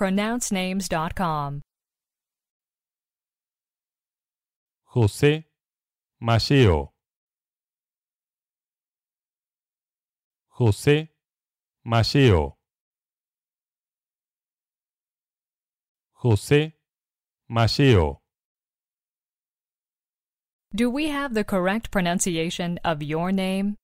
pronouncenames.com. José Maceo. José Maceo. José Maceo. Do we have the correct pronunciation of your name?